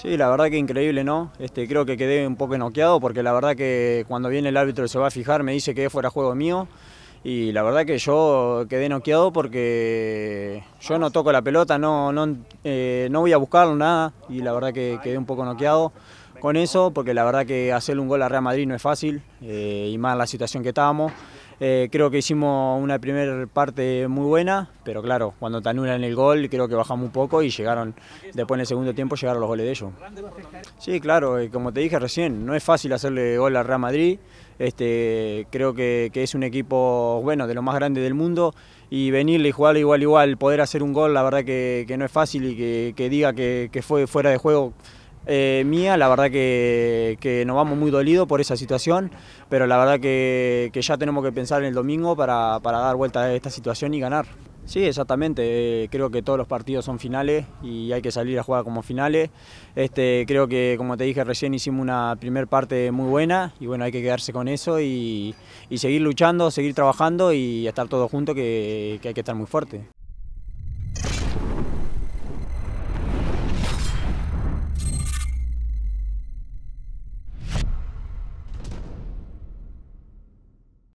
Sí, la verdad que increíble, ¿no? Este, creo que quedé un poco noqueado porque la verdad que cuando viene el árbitro se va a fijar, me dice que fuera juego mío y la verdad que yo quedé noqueado porque yo no toco la pelota, eh, no, voy a buscarlo, nada y la verdad que quedé un poco noqueado con eso porque la verdad que hacer un gol a Real Madrid no es fácil eh, y más la situación que estábamos. Eh, creo que hicimos una primera parte muy buena, pero claro, cuando te en el gol, creo que bajamos un poco y llegaron, después en el segundo tiempo llegaron los goles de ellos. Sí, claro, y eh, como te dije recién, no es fácil hacerle gol al Real Madrid. Este, creo que, es un equipo bueno de lo más grande del mundo y venirle y jugarle igual igual, poder hacer un gol, la verdad que, no es fácil y que, diga que, que fue fuera de juego eh, mía, la verdad que, nos vamos muy dolidos por esa situación, pero la verdad que, ya tenemos que pensar en el domingo para, dar vuelta a esta situación y ganar. Sí, exactamente, eh, creo que todos los partidos son finales y hay que salir a jugar como finales. Este, creo que, como te dije recién, hicimos una primera parte muy buena y bueno, hay que quedarse con eso y, seguir luchando, seguir trabajando y estar todos juntos que, que hay que estar muy fuerte.